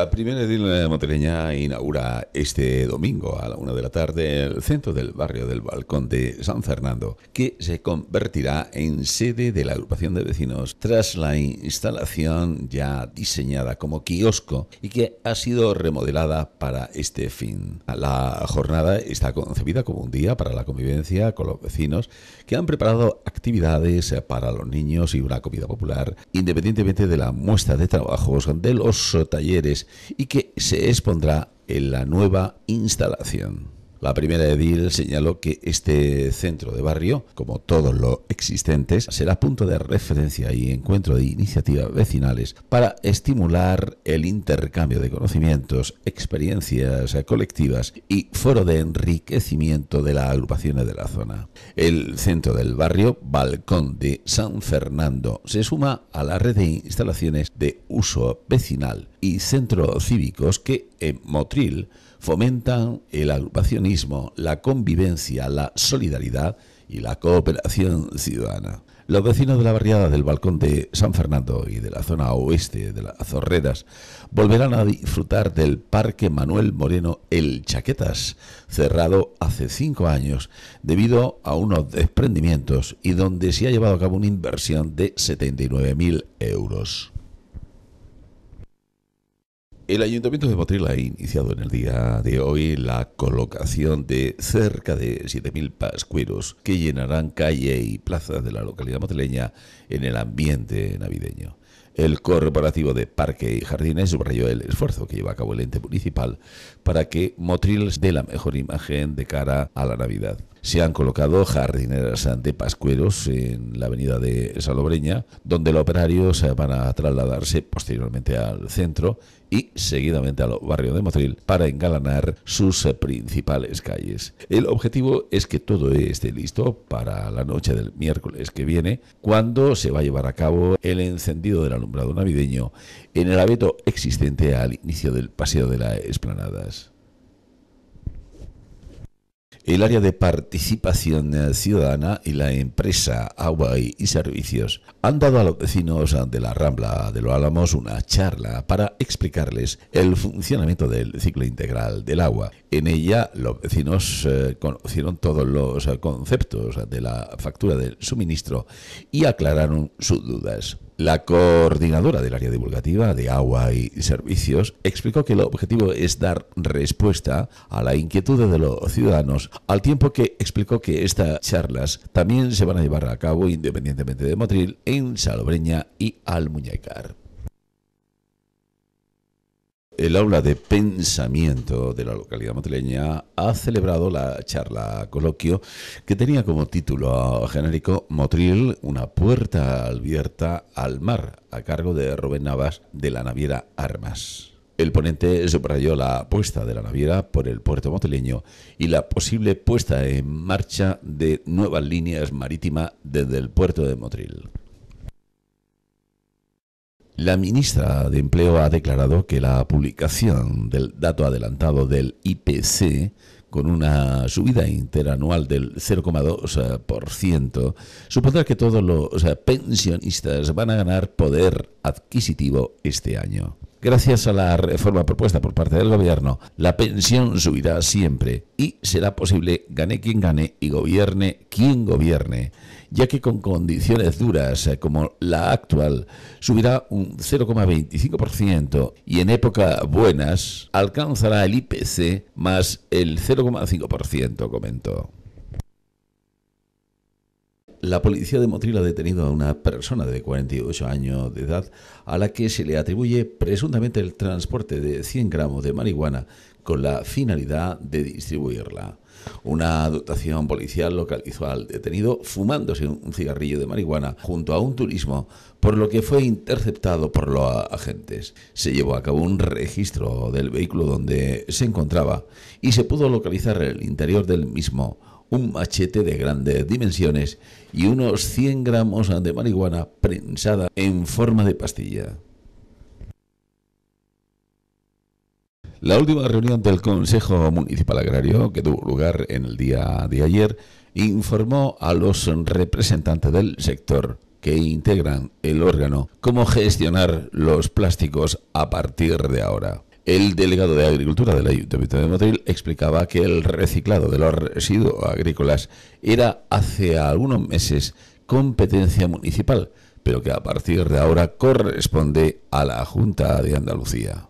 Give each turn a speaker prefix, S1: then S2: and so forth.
S1: La primera edil Montereña inaugura este domingo a la una de la tarde el centro del barrio del Balcón de San Fernando, que se convertirá en sede de la agrupación de vecinos tras la instalación ya diseñada como kiosco y que ha sido remodelada para este fin. La jornada está concebida como un día para la convivencia con los vecinos que han preparado actividades para los niños y una comida popular, independientemente de la muestra de trabajos de los talleres y que se expondrá en la nueva instalación. La primera edil señaló que este centro de barrio, como todos los existentes, será punto de referencia y encuentro de iniciativas vecinales para estimular el intercambio de conocimientos, experiencias colectivas y foro de enriquecimiento de las agrupaciones de la zona. El centro del barrio, Balcón de San Fernando, se suma a la red de instalaciones de uso vecinal y centros cívicos que en Motril fomentan el agrupacionismo, la convivencia, la solidaridad y la cooperación ciudadana. Los vecinos de la barriada del Balcón de San Fernando y de la zona oeste de las Zorreras volverán a disfrutar del Parque Manuel Moreno El Chaquetas, cerrado hace cinco años debido a unos desprendimientos y donde se ha llevado a cabo una inversión de 79.000 euros. El Ayuntamiento de Motril ha iniciado en el día de hoy la colocación de cerca de 7.000 pascueros que llenarán calle y plaza de la localidad motrileña en el ambiente navideño. El Corporativo de Parque y Jardines subrayó el esfuerzo que lleva a cabo el ente municipal para que Motril dé la mejor imagen de cara a la Navidad se han colocado jardineras de pascueros en la avenida de Salobreña, donde los operarios van a trasladarse posteriormente al centro y seguidamente al barrio de Motril para engalanar sus principales calles. El objetivo es que todo esté listo para la noche del miércoles que viene, cuando se va a llevar a cabo el encendido del alumbrado navideño en el abeto existente al inicio del paseo de las esplanadas el área de participación ciudadana y la empresa Agua y Servicios han dado a los vecinos de la Rambla de los Álamos una charla para explicarles el funcionamiento del ciclo integral del agua. En ella los vecinos eh, conocieron todos los conceptos de la factura del suministro y aclararon sus dudas. La coordinadora del área divulgativa de agua y servicios explicó que el objetivo es dar respuesta a la inquietud de los ciudadanos, al tiempo que explicó que estas charlas también se van a llevar a cabo independientemente de Motril en Salobreña y Almuñécar. El aula de pensamiento de la localidad motileña ha celebrado la charla coloquio que tenía como título genérico Motril, una puerta abierta al mar, a cargo de Rubén Navas de la naviera Armas. El ponente subrayó la apuesta de la naviera por el puerto moteleño y la posible puesta en marcha de nuevas líneas marítimas desde el puerto de Motril. La ministra de Empleo ha declarado que la publicación del dato adelantado del IPC con una subida interanual del 0,2% supondrá que todos los pensionistas van a ganar poder adquisitivo este año. Gracias a la reforma propuesta por parte del gobierno, la pensión subirá siempre y será posible gane quien gane y gobierne quien gobierne, ya que con condiciones duras eh, como la actual subirá un 0,25% y en épocas buenas alcanzará el IPC más el 0,5%, comentó. La policía de Motril ha detenido a una persona de 48 años de edad a la que se le atribuye presuntamente el transporte de 100 gramos de marihuana con la finalidad de distribuirla. Una dotación policial localizó al detenido fumándose un cigarrillo de marihuana junto a un turismo, por lo que fue interceptado por los agentes. Se llevó a cabo un registro del vehículo donde se encontraba y se pudo localizar el interior del mismo, un machete de grandes dimensiones y unos 100 gramos de marihuana prensada en forma de pastilla. La última reunión del Consejo Municipal Agrario, que tuvo lugar en el día de ayer, informó a los representantes del sector que integran el órgano cómo gestionar los plásticos a partir de ahora. El delegado de Agricultura del Ayuntamiento de Madrid explicaba que el reciclado de los residuos agrícolas era hace algunos meses competencia municipal, pero que a partir de ahora corresponde a la Junta de Andalucía.